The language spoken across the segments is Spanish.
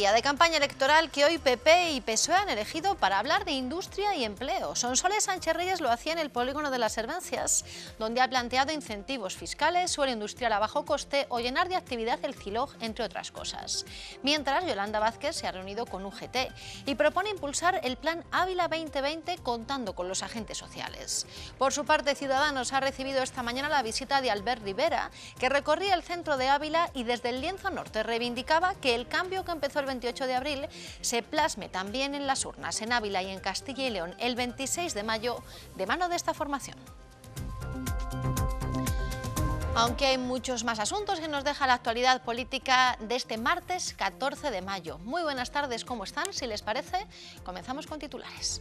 día de campaña electoral que hoy PP y PSOE han elegido para hablar de industria y empleo. Sonsoles Sánchez Reyes lo hacía en el polígono de las Servencias, donde ha planteado incentivos fiscales, suelo industrial a bajo coste o llenar de actividad el CILOG, entre otras cosas. Mientras, Yolanda Vázquez se ha reunido con UGT y propone impulsar el Plan Ávila 2020 contando con los agentes sociales. Por su parte, Ciudadanos ha recibido esta mañana la visita de Albert Rivera, que recorría el centro de Ávila y desde el lienzo norte reivindicaba que el cambio que empezó el 28 de abril se plasme también en las urnas en Ávila y en Castilla y León el 26 de mayo de mano de esta formación. Aunque hay muchos más asuntos que nos deja la actualidad política de este martes 14 de mayo. Muy buenas tardes, ¿cómo están? Si les parece, comenzamos con titulares.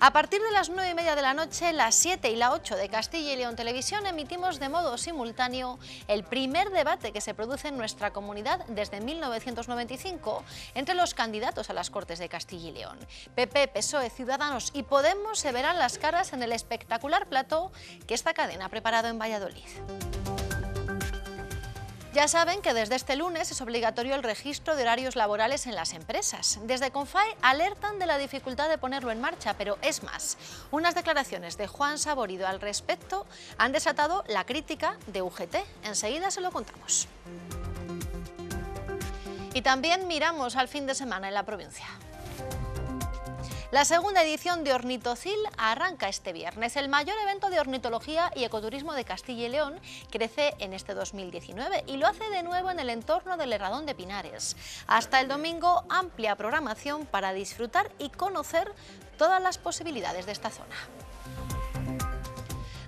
A partir de las 9 y media de la noche, las 7 y la 8 de Castilla y León Televisión emitimos de modo simultáneo el primer debate que se produce en nuestra comunidad desde 1995 entre los candidatos a las Cortes de Castilla y León. PP, PSOE, Ciudadanos y Podemos se verán las caras en el espectacular plató que esta cadena ha preparado en Valladolid. Ya saben que desde este lunes es obligatorio el registro de horarios laborales en las empresas. Desde CONFAE alertan de la dificultad de ponerlo en marcha, pero es más. Unas declaraciones de Juan Saborido al respecto han desatado la crítica de UGT. Enseguida se lo contamos. Y también miramos al fin de semana en la provincia. La segunda edición de Ornitocil arranca este viernes. El mayor evento de ornitología y ecoturismo de Castilla y León crece en este 2019 y lo hace de nuevo en el entorno del Herradón de Pinares. Hasta el domingo, amplia programación para disfrutar y conocer todas las posibilidades de esta zona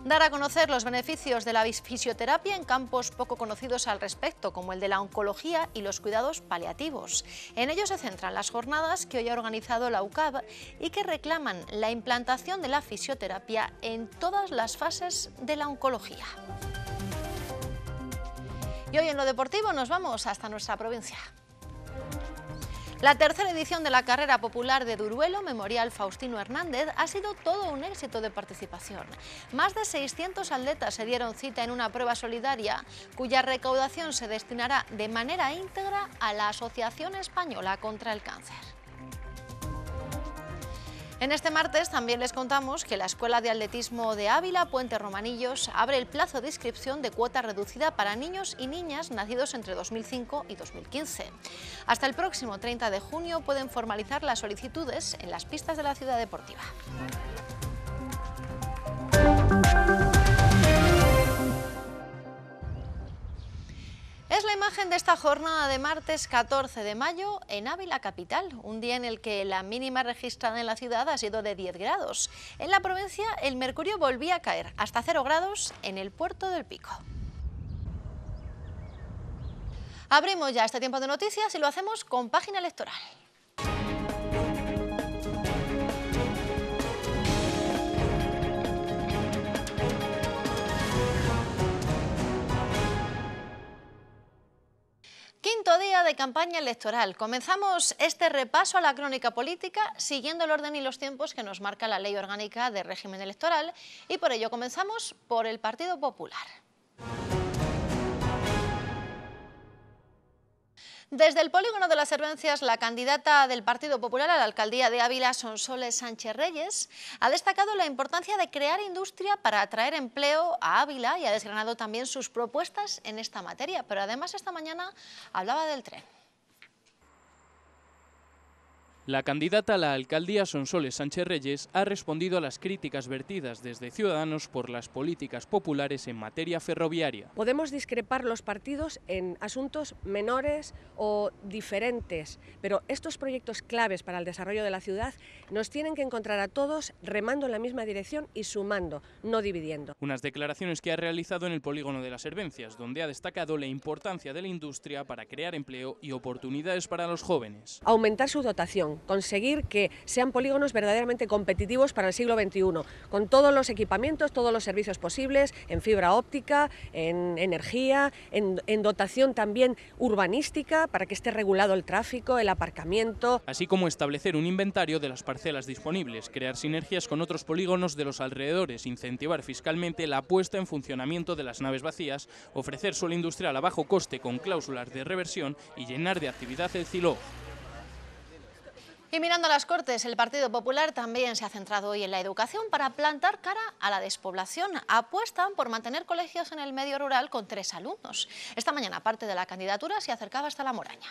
dar a conocer los beneficios de la fisioterapia en campos poco conocidos al respecto, como el de la oncología y los cuidados paliativos. En ello se centran las jornadas que hoy ha organizado la UCAB y que reclaman la implantación de la fisioterapia en todas las fases de la oncología. Y hoy en lo deportivo nos vamos hasta nuestra provincia. La tercera edición de la carrera popular de Duruelo, Memorial Faustino Hernández, ha sido todo un éxito de participación. Más de 600 atletas se dieron cita en una prueba solidaria cuya recaudación se destinará de manera íntegra a la Asociación Española contra el Cáncer. En este martes también les contamos que la Escuela de Atletismo de Ávila, Puente Romanillos, abre el plazo de inscripción de cuota reducida para niños y niñas nacidos entre 2005 y 2015. Hasta el próximo 30 de junio pueden formalizar las solicitudes en las pistas de la ciudad deportiva. imagen de esta jornada de martes 14 de mayo en Ávila capital, un día en el que la mínima registrada en la ciudad ha sido de 10 grados. En la provincia el mercurio volvía a caer hasta 0 grados en el puerto del Pico. Abrimos ya este tiempo de noticias y lo hacemos con página electoral. Quinto día de campaña electoral. Comenzamos este repaso a la crónica política siguiendo el orden y los tiempos que nos marca la Ley Orgánica de Régimen Electoral y por ello comenzamos por el Partido Popular. Desde el polígono de las Servencias, la candidata del Partido Popular a la alcaldía de Ávila, Sonsoles Sánchez Reyes, ha destacado la importancia de crear industria para atraer empleo a Ávila y ha desgranado también sus propuestas en esta materia. Pero además esta mañana hablaba del tren. La candidata a la alcaldía Sonsoles Sánchez Reyes ha respondido a las críticas vertidas desde Ciudadanos por las políticas populares en materia ferroviaria. Podemos discrepar los partidos en asuntos menores o diferentes, pero estos proyectos claves para el desarrollo de la ciudad nos tienen que encontrar a todos remando en la misma dirección y sumando, no dividiendo. Unas declaraciones que ha realizado en el polígono de las Herbencias, donde ha destacado la importancia de la industria para crear empleo y oportunidades para los jóvenes. Aumentar su dotación conseguir que sean polígonos verdaderamente competitivos para el siglo XXI, con todos los equipamientos, todos los servicios posibles, en fibra óptica, en energía, en, dotación también urbanística, para que esté regulado el tráfico, el aparcamiento. Así como establecer un inventario de las parcelas disponibles, crear sinergias con otros polígonos de los alrededores, incentivar fiscalmente la puesta en funcionamiento de las naves vacías, ofrecer suelo industrial a bajo coste con cláusulas de reversión y llenar de actividad el silo. Y mirando a las Cortes, el Partido Popular también se ha centrado hoy en la educación para plantar cara a la despoblación. Apuestan por mantener colegios en el medio rural con tres alumnos. Esta mañana parte de la candidatura se acercaba hasta la moraña.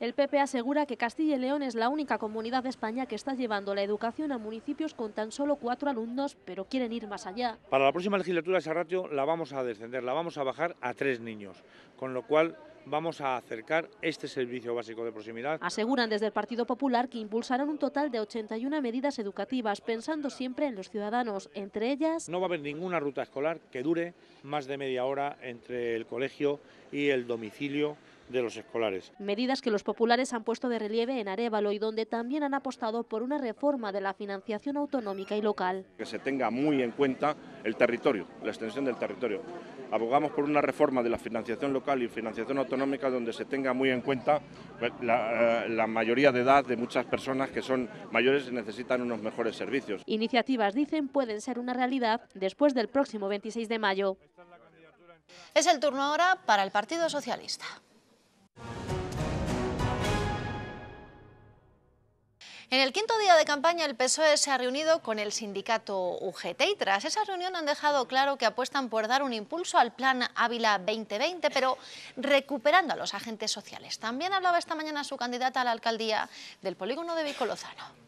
El PP asegura que Castilla y León es la única comunidad de España que está llevando la educación a municipios con tan solo cuatro alumnos, pero quieren ir más allá. Para la próxima legislatura esa ratio la vamos a descender, la vamos a bajar a tres niños, con lo cual vamos a acercar este servicio básico de proximidad. Aseguran desde el Partido Popular que impulsarán un total de 81 medidas educativas, pensando siempre en los ciudadanos, entre ellas... No va a haber ninguna ruta escolar que dure más de media hora entre el colegio y el domicilio de los escolares. Medidas que los populares han puesto de relieve en Arevalo y donde también han apostado por una reforma de la financiación autonómica y local. Que se tenga muy en cuenta el territorio, la extensión del territorio. Abogamos por una reforma de la financiación local y financiación autonómica donde se tenga muy en cuenta pues, la, eh, la mayoría de edad de muchas personas que son mayores y necesitan unos mejores servicios. Iniciativas, dicen, pueden ser una realidad después del próximo 26 de mayo. Es el turno ahora para el Partido Socialista. En el quinto día de campaña, el PSOE se ha reunido con el sindicato UGT y tras esa reunión han dejado claro que apuestan por dar un impulso al plan Ávila 2020, pero recuperando a los agentes sociales. También hablaba esta mañana su candidata a la alcaldía del polígono de Vicolozano.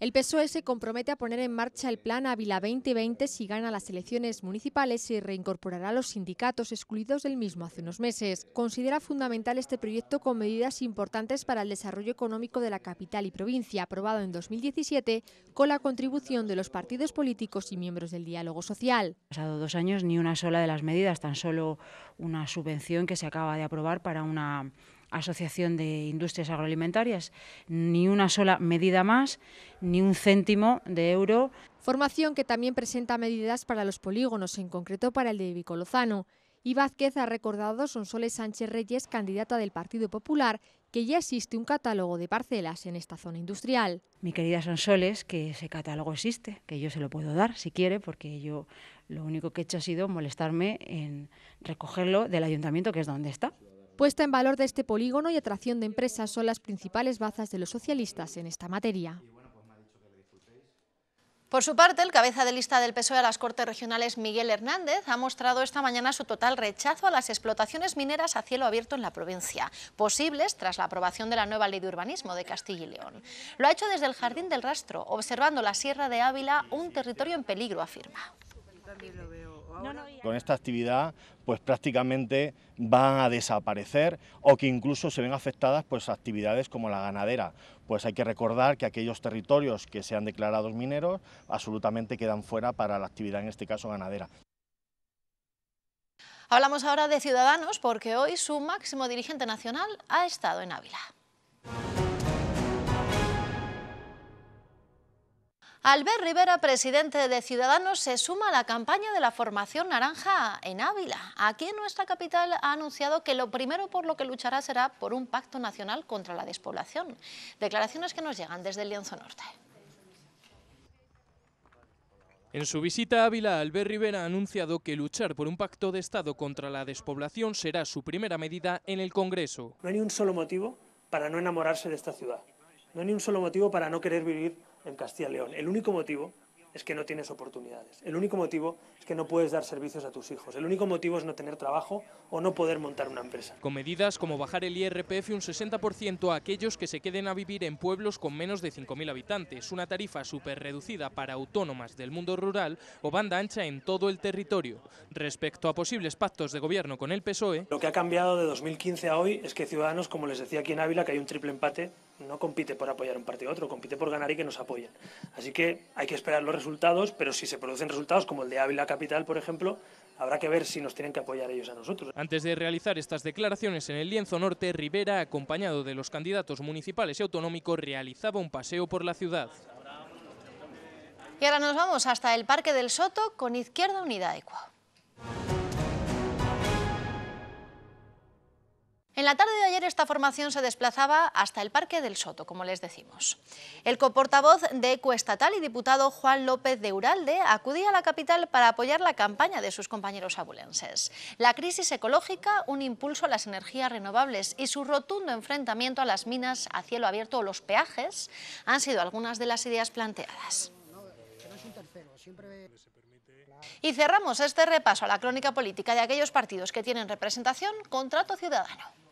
El PSOE se compromete a poner en marcha el plan Ávila 2020 si gana las elecciones municipales y reincorporará a los sindicatos excluidos del mismo hace unos meses. Considera fundamental este proyecto con medidas importantes para el desarrollo económico de la capital y provincia, aprobado en 2017 con la contribución de los partidos políticos y miembros del diálogo social. Pasado dos años ni una sola de las medidas, tan solo una subvención que se acaba de aprobar para una Asociación de Industrias Agroalimentarias, ni una sola medida más, ni un céntimo de euro. Formación que también presenta medidas para los polígonos, en concreto para el de Vicolozano. Y Vázquez ha recordado a Sonsoles Sánchez Reyes, candidata del Partido Popular, que ya existe un catálogo de parcelas en esta zona industrial. Mi querida Sonsoles, que ese catálogo existe, que yo se lo puedo dar si quiere, porque yo lo único que he hecho ha sido molestarme en recogerlo del ayuntamiento, que es donde está. Puesta en valor de este polígono y atracción de empresas son las principales bazas de los socialistas en esta materia. Por su parte, el cabeza de lista del PSOE a las Cortes Regionales, Miguel Hernández, ha mostrado esta mañana su total rechazo a las explotaciones mineras a cielo abierto en la provincia, posibles tras la aprobación de la nueva Ley de Urbanismo de Castilla y León. Lo ha hecho desde el Jardín del Rastro, observando la Sierra de Ávila, un territorio en peligro, afirma. Con esta actividad pues prácticamente van a desaparecer o que incluso se ven afectadas pues actividades como la ganadera. Pues hay que recordar que aquellos territorios que se han declarado mineros absolutamente quedan fuera para la actividad, en este caso ganadera. Hablamos ahora de Ciudadanos porque hoy su máximo dirigente nacional ha estado en Ávila. Albert Rivera, presidente de Ciudadanos, se suma a la campaña de la formación naranja en Ávila. Aquí en nuestra capital ha anunciado que lo primero por lo que luchará será por un pacto nacional contra la despoblación. Declaraciones que nos llegan desde el Lienzo Norte. En su visita a Ávila, Albert Rivera ha anunciado que luchar por un pacto de Estado contra la despoblación será su primera medida en el Congreso. No hay ni un solo motivo para no enamorarse de esta ciudad. No hay ni un solo motivo para no querer vivir en Castilla y León. El único motivo es que no tienes oportunidades. El único motivo es que no puedes dar servicios a tus hijos. El único motivo es no tener trabajo o no poder montar una empresa. Con medidas como bajar el IRPF un 60% a aquellos que se queden a vivir en pueblos con menos de 5.000 habitantes, una tarifa súper reducida para autónomas del mundo rural o banda ancha en todo el territorio. Respecto a posibles pactos de gobierno con el PSOE... Lo que ha cambiado de 2015 a hoy es que Ciudadanos, como les decía aquí en Ávila, que hay un triple empate no compite por apoyar un partido a otro, compite por ganar y que nos apoyen. Así que hay que esperar los resultados, pero si se producen resultados como el de Ávila Capital, por ejemplo, habrá que ver si nos tienen que apoyar ellos a nosotros. Antes de realizar estas declaraciones en el lienzo norte, Rivera, acompañado de los candidatos municipales y autonómicos, realizaba un paseo por la ciudad. Y ahora nos vamos hasta el Parque del Soto con Izquierda Unida Ecua. En la tarde de ayer esta formación se desplazaba hasta el Parque del Soto, como les decimos. El coportavoz de Ecoestatal y diputado Juan López de Uralde acudía a la capital para apoyar la campaña de sus compañeros abulenses. La crisis ecológica, un impulso a las energías renovables y su rotundo enfrentamiento a las minas a cielo abierto o los peajes han sido algunas de las ideas planteadas. Y cerramos este repaso a la crónica política de aquellos partidos que tienen representación con ciudadano.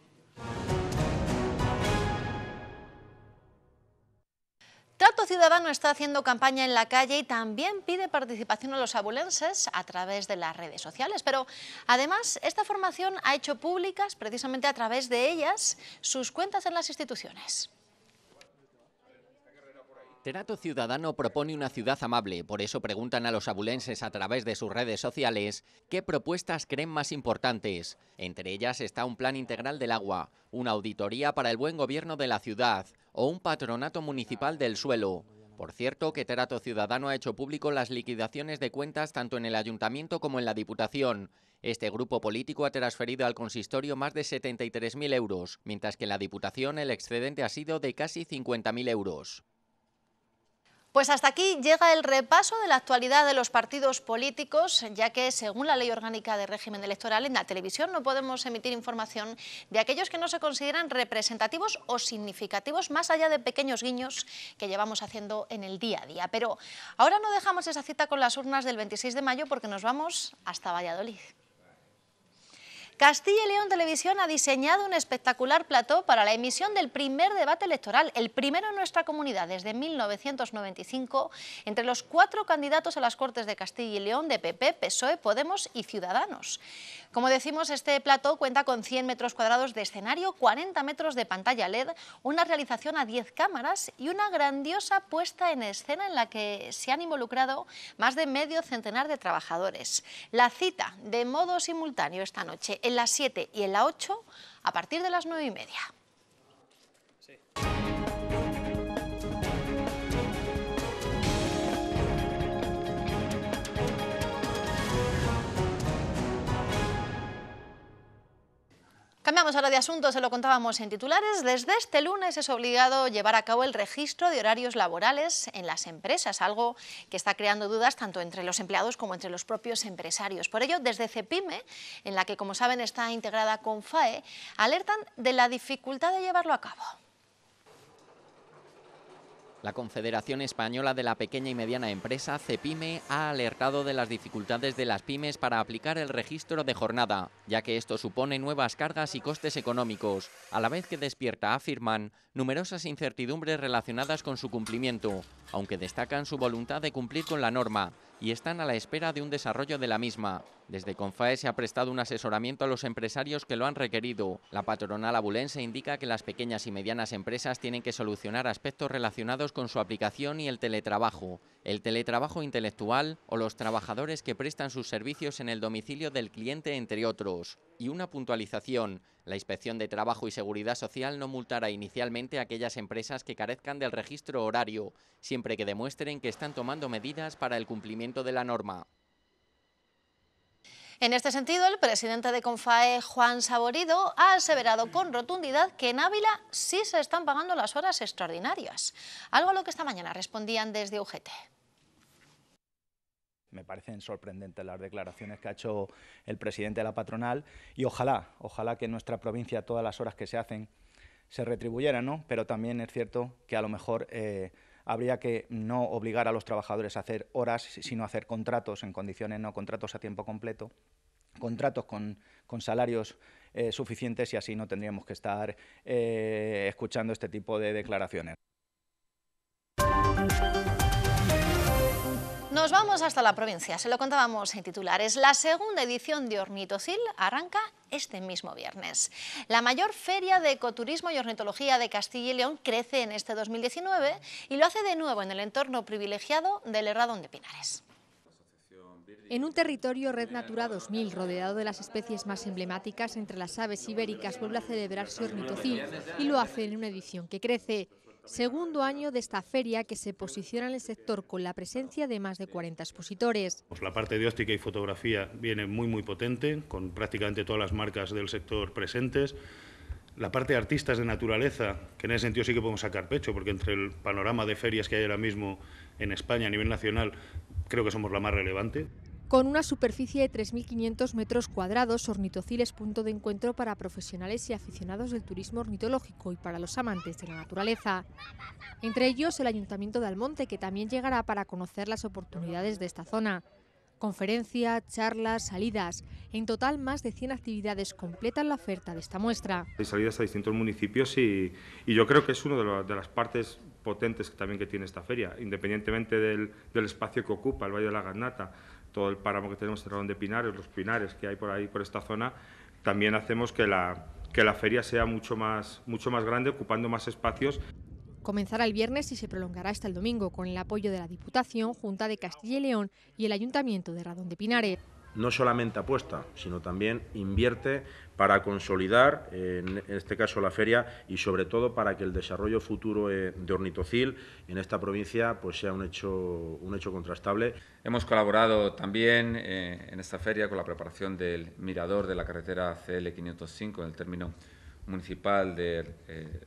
Trato Ciudadano está haciendo campaña en la calle y también pide participación a los abulenses a través de las redes sociales. Pero además, esta formación ha hecho públicas, precisamente a través de ellas, sus cuentas en las instituciones. Terato Ciudadano propone una ciudad amable, por eso preguntan a los abulenses a través de sus redes sociales qué propuestas creen más importantes. Entre ellas está un plan integral del agua, una auditoría para el buen gobierno de la ciudad o un patronato municipal del suelo. Por cierto, que Terato Ciudadano ha hecho público las liquidaciones de cuentas tanto en el ayuntamiento como en la Diputación. Este grupo político ha transferido al consistorio más de 73.000 euros, mientras que en la Diputación el excedente ha sido de casi 50.000 euros. Pues hasta aquí llega el repaso de la actualidad de los partidos políticos, ya que según la Ley Orgánica de Régimen Electoral en la televisión no podemos emitir información de aquellos que no se consideran representativos o significativos, más allá de pequeños guiños que llevamos haciendo en el día a día. Pero ahora no dejamos esa cita con las urnas del 26 de mayo porque nos vamos hasta Valladolid. Castilla y León Televisión ha diseñado un espectacular plató para la emisión del primer debate electoral, el primero en nuestra comunidad desde 1995, entre los cuatro candidatos a las Cortes de Castilla y León de PP, PSOE, Podemos y Ciudadanos. Como decimos, este plató cuenta con 100 metros cuadrados de escenario, 40 metros de pantalla LED, una realización a 10 cámaras y una grandiosa puesta en escena en la que se han involucrado más de medio centenar de trabajadores. La cita de modo simultáneo esta noche en las 7 y en la 8 a partir de las 9 y media. Cambiamos ahora de asunto, se lo contábamos en titulares. Desde este lunes es obligado llevar a cabo el registro de horarios laborales en las empresas, algo que está creando dudas tanto entre los empleados como entre los propios empresarios. Por ello, desde CEPIME, en la que como saben está integrada con FAE, alertan de la dificultad de llevarlo a cabo. La Confederación Española de la Pequeña y Mediana Empresa, CEPIME, ha alertado de las dificultades de las pymes para aplicar el registro de jornada, ya que esto supone nuevas cargas y costes económicos, a la vez que despierta, afirman, numerosas incertidumbres relacionadas con su cumplimiento, aunque destacan su voluntad de cumplir con la norma, y están a la espera de un desarrollo de la misma. Desde CONFAE se ha prestado un asesoramiento a los empresarios que lo han requerido. La patronal abulense indica que las pequeñas y medianas empresas tienen que solucionar aspectos relacionados con su aplicación y el teletrabajo, el teletrabajo intelectual o los trabajadores que prestan sus servicios en el domicilio del cliente, entre otros. Y una puntualización, la Inspección de Trabajo y Seguridad Social no multará inicialmente a aquellas empresas que carezcan del registro horario, siempre que demuestren que están tomando medidas para el cumplimiento de la norma. En este sentido, el presidente de Confae, Juan Saborido, ha aseverado con rotundidad que en Ávila sí se están pagando las horas extraordinarias, algo a lo que esta mañana respondían desde UGT me parecen sorprendentes las declaraciones que ha hecho el presidente de la patronal y ojalá, ojalá que en nuestra provincia todas las horas que se hacen se retribuyeran, ¿no? Pero también es cierto que a lo mejor eh, habría que no obligar a los trabajadores a hacer horas, sino hacer contratos en condiciones, no contratos a tiempo completo, contratos con, salarios eh, suficientes y así no tendríamos que estar eh, escuchando este tipo de declaraciones. Nos vamos hasta la provincia, se lo contábamos en titulares. La segunda edición de Ornitocil arranca este mismo viernes. La mayor feria de ecoturismo y ornitología de Castilla y León crece en este 2019 y lo hace de nuevo en el entorno privilegiado del Herradón de Pinares. En un territorio Red Natura 2000, rodeado de las especies más emblemáticas entre las aves ibéricas, vuelve a celebrarse Ornitocil y lo hace en una edición que crece. Segundo año de esta feria que se posiciona en el sector con la presencia de más de 40 expositores. Pues la parte de óptica y fotografía viene muy muy potente, con prácticamente todas las marcas del sector presentes. La parte de artistas de naturaleza, que en ese sentido sí que podemos sacar pecho, porque entre el panorama de ferias que hay ahora mismo en España a nivel nacional, creo que somos la más relevante. Con una superficie de 3.500 metros cuadrados, Ornitocil es punto de encuentro para profesionales y aficionados del turismo ornitológico y para los amantes de la naturaleza. Entre ellos, el Ayuntamiento de Almonte, que también llegará para conocer las oportunidades de esta zona. Conferencia, charlas, salidas. En total, más de 100 actividades completan la oferta de esta muestra. Hay salidas a distintos municipios y, yo creo que es una de, las partes potentes también que tiene esta feria, independientemente del, del espacio que ocupa el Valle de la Garnata todo el páramo que tenemos en Radón de Pinares, los pinares que hay por ahí, por esta zona, también hacemos que la, que la feria sea mucho más, mucho más grande, ocupando más espacios. Comenzará el viernes y se prolongará hasta el domingo con el apoyo de la Diputación, Junta de Castilla y León y el Ayuntamiento de Radón de Pinares no solamente apuesta, sino también invierte para consolidar, eh, en este caso la feria, y sobre todo para que el desarrollo futuro eh, de Ornitocil en esta provincia pues, sea un hecho, un hecho contrastable. Hemos colaborado también eh, en esta feria con la preparación del mirador de la carretera CL505 en el término municipal de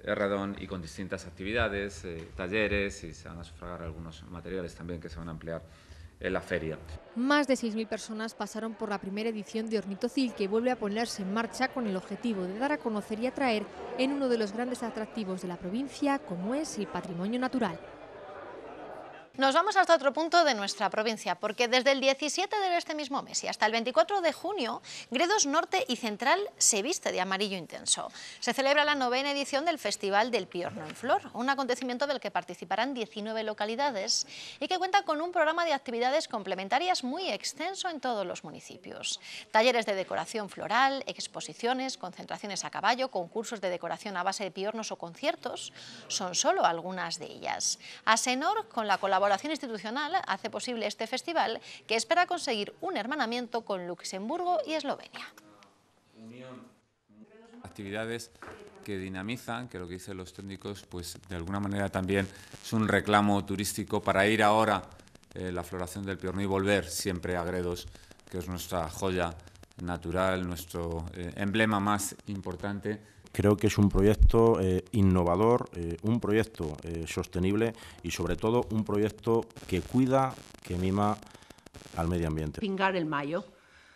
Erradón y con distintas actividades, talleres y se van a sufragar algunos materiales también que se van a ampliar en la feria. Más de 6.000 personas pasaron por la primera edición de Ornitocil, que vuelve a ponerse en marcha con el objetivo de dar a conocer y atraer en uno de los grandes atractivos de la provincia, como es el patrimonio natural. Nos vamos hasta otro punto de nuestra provincia, porque desde el 17 de este mismo mes y hasta el 24 de junio, Gredos Norte y Central se viste de amarillo intenso. Se celebra la novena edición del Festival del Piorno en Flor, un acontecimiento del que participarán 19 localidades y que cuenta con un programa de actividades complementarias muy extenso en todos los municipios. Talleres de decoración floral, exposiciones, concentraciones a caballo, concursos de decoración a base de piornos o conciertos son solo algunas de ellas. Asenor, con la colaboración colaboración institucional hace posible este festival que espera conseguir un hermanamiento con Luxemburgo y Eslovenia. Actividades que dinamizan, que lo que dicen los técnicos, pues de alguna manera también es un reclamo turístico para ir ahora eh, la floración del piorno y volver siempre a Gredos, que es nuestra joya natural, nuestro eh, emblema más importante Creo que es un proyecto eh, innovador, eh, un proyecto eh, sostenible y sobre todo un proyecto que cuida, que mima al medio ambiente. Pingar el mayo.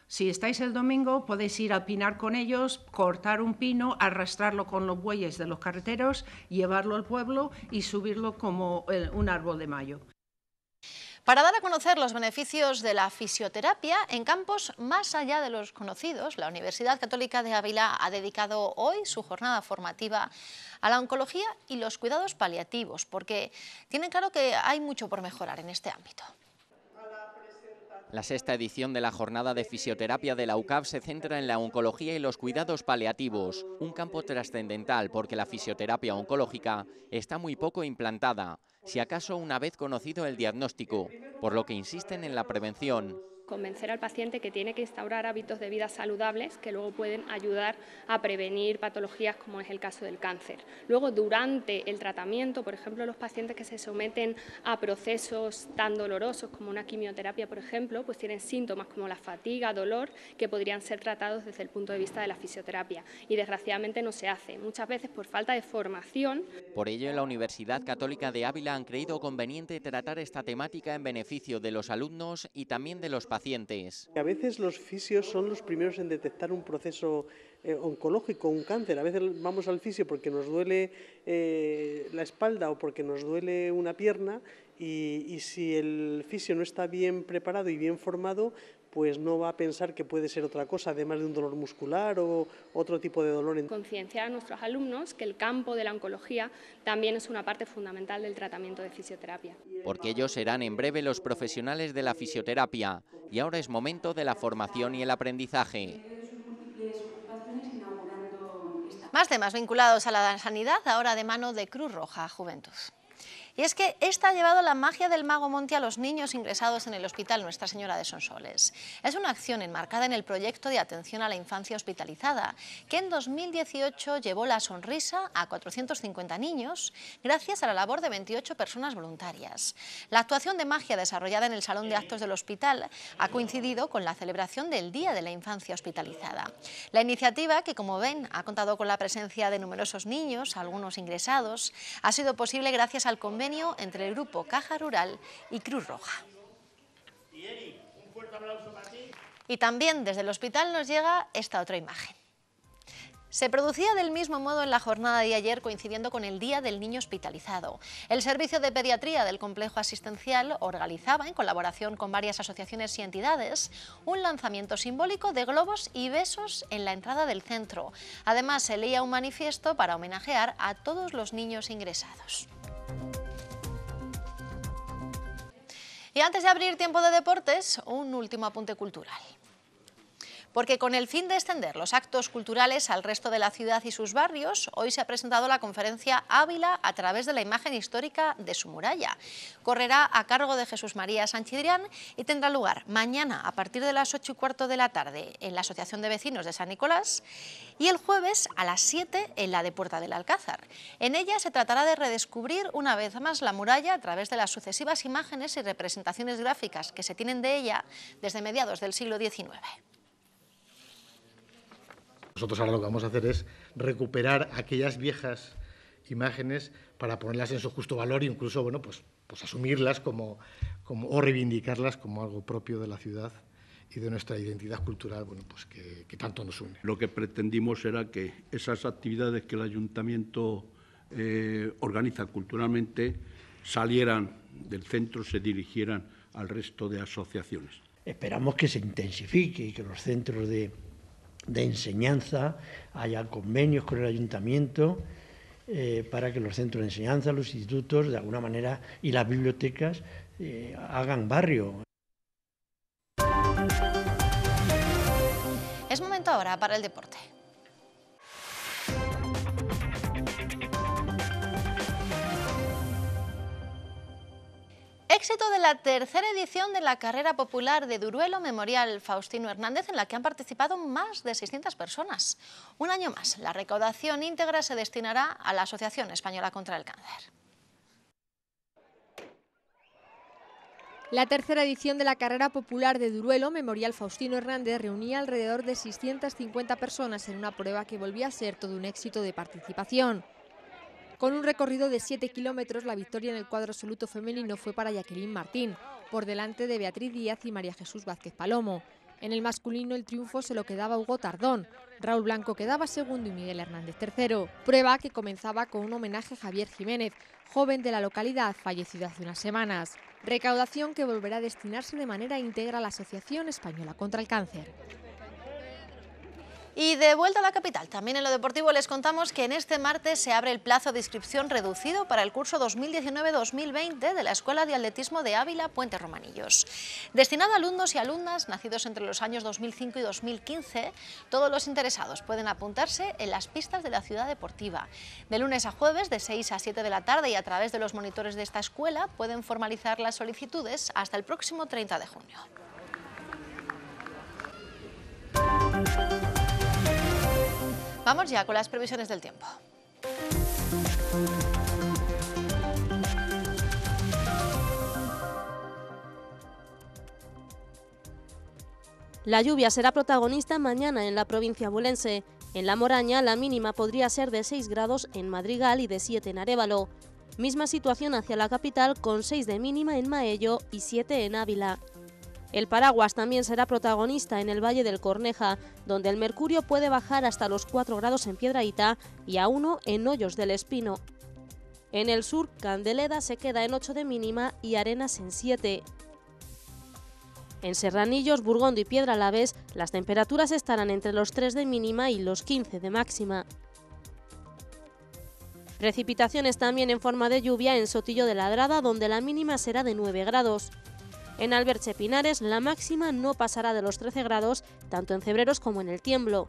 Si estáis el domingo podéis ir a pinar con ellos, cortar un pino, arrastrarlo con los bueyes de los carreteros, llevarlo al pueblo y subirlo como un árbol de mayo. Para dar a conocer los beneficios de la fisioterapia en campos más allá de los conocidos, la Universidad Católica de Ávila ha dedicado hoy su jornada formativa a la oncología y los cuidados paliativos, porque tienen claro que hay mucho por mejorar en este ámbito. La sexta edición de la jornada de fisioterapia de la UCAP se centra en la oncología y los cuidados paliativos, un campo trascendental porque la fisioterapia oncológica está muy poco implantada si acaso una vez conocido el diagnóstico, por lo que insisten en la prevención convencer al paciente que tiene que instaurar hábitos de vida saludables que luego pueden ayudar a prevenir patologías como es el caso del cáncer. Luego, durante el tratamiento, por ejemplo, los pacientes que se someten a procesos tan dolorosos como una quimioterapia, por ejemplo, pues tienen síntomas como la fatiga, dolor, que podrían ser tratados desde el punto de vista de la fisioterapia y desgraciadamente no se hace, muchas veces por falta de formación. Por ello, en la Universidad Católica de Ávila han creído conveniente tratar esta temática en beneficio de los alumnos y también de los pacientes a veces los fisios son los primeros en detectar un proceso eh, oncológico, un cáncer. A veces vamos al fisio porque nos duele eh, la espalda o porque nos duele una pierna y, si el fisio no está bien preparado y bien formado, pues no va a pensar que puede ser otra cosa, además de un dolor muscular o otro tipo de dolor. Concienciar a nuestros alumnos que el campo de la oncología también es una parte fundamental del tratamiento de fisioterapia. Porque ellos serán en breve los profesionales de la fisioterapia y ahora es momento de la formación y el aprendizaje. Más temas vinculados a la sanidad, ahora de mano de Cruz Roja Juventud. Y es que esta ha llevado la magia del mago Monti a los niños ingresados en el Hospital Nuestra Señora de Sonsoles. Es una acción enmarcada en el proyecto de atención a la infancia hospitalizada, que en 2018 llevó la sonrisa a 450 niños gracias a la labor de 28 personas voluntarias. La actuación de magia desarrollada en el Salón de Actos del Hospital ha coincidido con la celebración del Día de la Infancia Hospitalizada. La iniciativa, que como ven ha contado con la presencia de numerosos niños, algunos ingresados, ha sido posible gracias al convenio entre el Grupo Caja Rural y Cruz Roja. Y Y también desde el hospital nos llega esta otra imagen. Se producía del mismo modo en la jornada de ayer coincidiendo con el Día del Niño Hospitalizado. El Servicio de Pediatría del Complejo Asistencial organizaba, en colaboración con varias asociaciones y entidades, un lanzamiento simbólico de globos y besos en la entrada del centro. Además, se leía un manifiesto para homenajear a todos los niños ingresados. Y antes de abrir tiempo de deportes, un último apunte cultural porque con el fin de extender los actos culturales al resto de la ciudad y sus barrios, hoy se ha presentado la conferencia Ávila a través de la imagen histórica de su muralla. Correrá a cargo de Jesús María Sanchidrián y tendrá lugar mañana a partir de las 8 y cuarto de la tarde en la Asociación de Vecinos de San Nicolás y el jueves a las 7 en la de Puerta del Alcázar. En ella se tratará de redescubrir una vez más la muralla a través de las sucesivas imágenes y representaciones gráficas que se tienen de ella desde mediados del siglo XIX. Nosotros ahora lo que vamos a hacer es recuperar aquellas viejas imágenes para ponerlas en su justo valor e incluso, bueno, pues, pues asumirlas como, como, o reivindicarlas como algo propio de la ciudad y de nuestra identidad cultural, bueno, pues que, tanto nos une. Lo que pretendimos era que esas actividades que el ayuntamiento eh, organiza culturalmente salieran del centro, se dirigieran al resto de asociaciones. Esperamos que se intensifique y que los centros de, de enseñanza, haya convenios con el ayuntamiento eh, para que los centros de enseñanza, los institutos, de alguna manera, y las bibliotecas eh, hagan barrio. Es momento ahora para el deporte. Éxito de la tercera edición de la carrera popular de Duruelo Memorial Faustino Hernández, en la que han participado más de 600 personas. Un año más, la recaudación íntegra se destinará a la Asociación Española contra el Cáncer. La tercera edición de la carrera popular de Duruelo, Memorial Faustino Hernández, reunía alrededor de 650 personas en una prueba que volvía a ser todo un éxito de participación. Con un recorrido de 7 kilómetros, la victoria en el cuadro absoluto femenino fue para Jacqueline Martín, por delante de Beatriz Díaz y María Jesús Vázquez Palomo. En el masculino el triunfo se lo quedaba Hugo Tardón, Raúl Blanco quedaba segundo y Miguel Hernández tercero, prueba que comenzaba con un homenaje a Javier Jiménez, joven de la localidad fallecido hace unas semanas. Recaudación que volverá a destinarse de manera íntegra a la Asociación Española contra el Cáncer. Y de vuelta a la capital, también en lo deportivo les contamos que en este martes se abre el plazo de inscripción reducido para el curso 2019-2020 de la Escuela de Atletismo de Ávila Puente Romanillos. Destinado a alumnos y alumnas nacidos entre los años 2005 y 2015, todos los interesados pueden apuntarse en las pistas de la ciudad deportiva. De lunes a jueves, de 6 a 7 de la tarde y a través de los monitores de esta escuela, pueden formalizar las solicitudes hasta el próximo 30 de junio. Vamos ya con las previsiones del tiempo. La lluvia será protagonista mañana en la provincia bulense. En La Moraña la mínima podría ser de 6 grados en Madrigal y de 7 en Arevalo. Misma situación hacia la capital con 6 de mínima en Maello y 7 en Ávila. El paraguas también será protagonista en el Valle del Corneja, donde el mercurio puede bajar hasta los 4 grados en Piedraita y a 1 en Hoyos del Espino. En el sur, Candeleda se queda en 8 de mínima y Arenas en 7. En Serranillos, Burgondo y Piedra Laves, las temperaturas estarán entre los 3 de mínima y los 15 de máxima. Precipitaciones también en forma de lluvia en Sotillo de Ladrada, donde la mínima será de 9 grados. En Alberche Pinares la máxima no pasará de los 13 grados tanto en Cebreros como en el Tiemblo.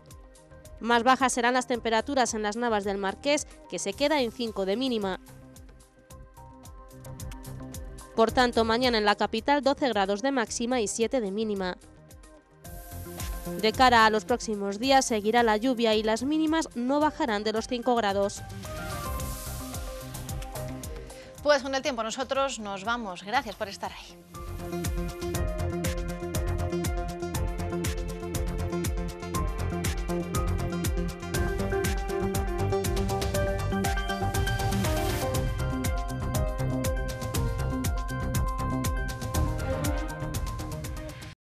Más bajas serán las temperaturas en las Navas del Marqués, que se queda en 5 de mínima. Por tanto, mañana en la capital 12 grados de máxima y 7 de mínima. De cara a los próximos días seguirá la lluvia y las mínimas no bajarán de los 5 grados. Puedes con el tiempo nosotros nos vamos. Gracias por estar ahí.